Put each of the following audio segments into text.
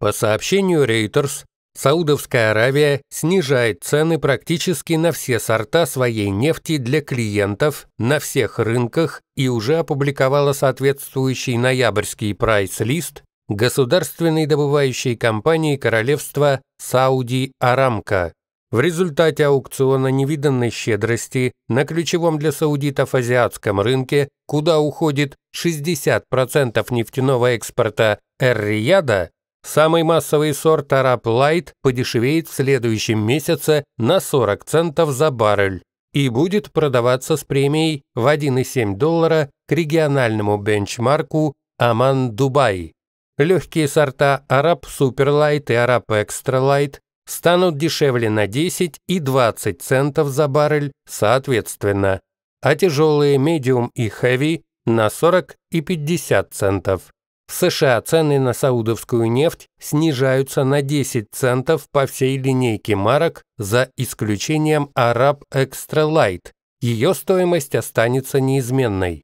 По сообщению Reuters, Саудовская Аравия снижает цены практически на все сорта своей нефти для клиентов на всех рынках и уже опубликовала соответствующий ноябрьский прайс-лист государственной добывающей компании королевства Сауди Арамка. В результате аукциона невиданной щедрости на ключевом для саудитов азиатском рынке, куда уходит 60% нефтяного экспорта Эр-Рияда, Самый массовый сорт Араб Лайт подешевеет в следующем месяце на 40 центов за баррель и будет продаваться с премией в 1,7 доллара к региональному бенчмарку Аман Дубай. Легкие сорта Араб Суперлайт и Араб Экстралайт станут дешевле на 10 и 20 центов за баррель соответственно, а тяжелые Medium и Heavy на 40 и 50 центов. В США цены на саудовскую нефть снижаются на 10 центов по всей линейке марок за исключением Arab Extra Light. Ее стоимость останется неизменной.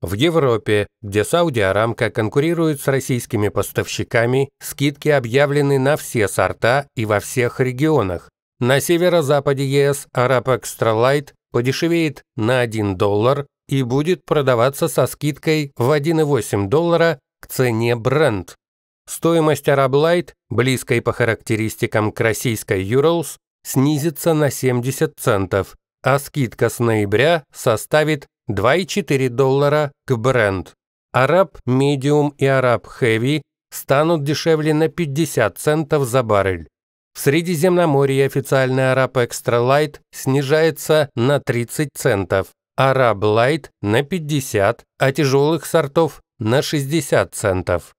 В Европе, где Сауди-Арамка конкурирует с российскими поставщиками, скидки объявлены на все сорта и во всех регионах. На северо-западе ЕС Arab Extra Light подешевеет на 1 доллар и будет продаваться со скидкой в 1,8 доллара цене бренд. Стоимость Arablight, близкой по характеристикам к российской Urals, снизится на 70 центов, а скидка с ноября составит 2,4 доллара к бренд. Араб Medium и Араб Heavy станут дешевле на 50 центов за баррель. В Средиземноморье официальный Араб Экстра Лайт снижается на 30 центов, Араб Лайт на 50, а тяжелых сортов на 60 центов.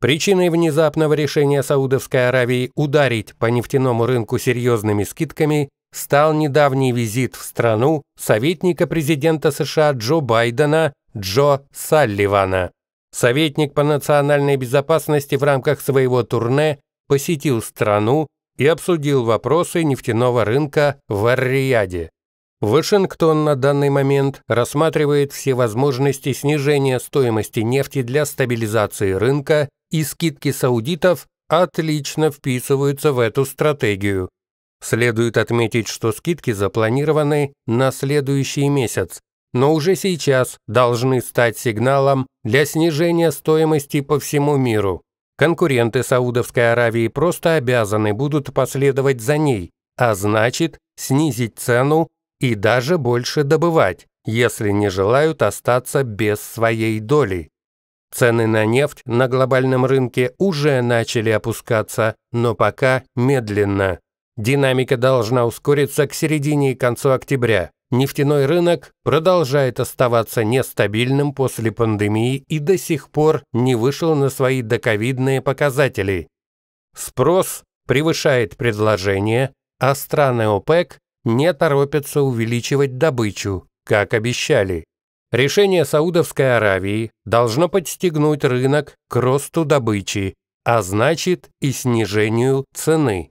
Причиной внезапного решения Саудовской Аравии ударить по нефтяному рынку серьезными скидками стал недавний визит в страну советника президента США Джо Байдена Джо Салливана. Советник по национальной безопасности в рамках своего турне посетил страну и обсудил вопросы нефтяного рынка в ар Вашингтон на данный момент рассматривает все возможности снижения стоимости нефти для стабилизации рынка и скидки саудитов отлично вписываются в эту стратегию. Следует отметить, что скидки запланированы на следующий месяц, но уже сейчас должны стать сигналом для снижения стоимости по всему миру. Конкуренты Саудовской Аравии просто обязаны будут последовать за ней, а значит снизить цену и даже больше добывать, если не желают остаться без своей доли. Цены на нефть на глобальном рынке уже начали опускаться, но пока медленно. Динамика должна ускориться к середине и концу октября. Нефтяной рынок продолжает оставаться нестабильным после пандемии и до сих пор не вышел на свои доковидные показатели. Спрос превышает предложение, а страны ОПЕК не торопятся увеличивать добычу, как обещали. Решение Саудовской Аравии должно подстегнуть рынок к росту добычи, а значит и снижению цены.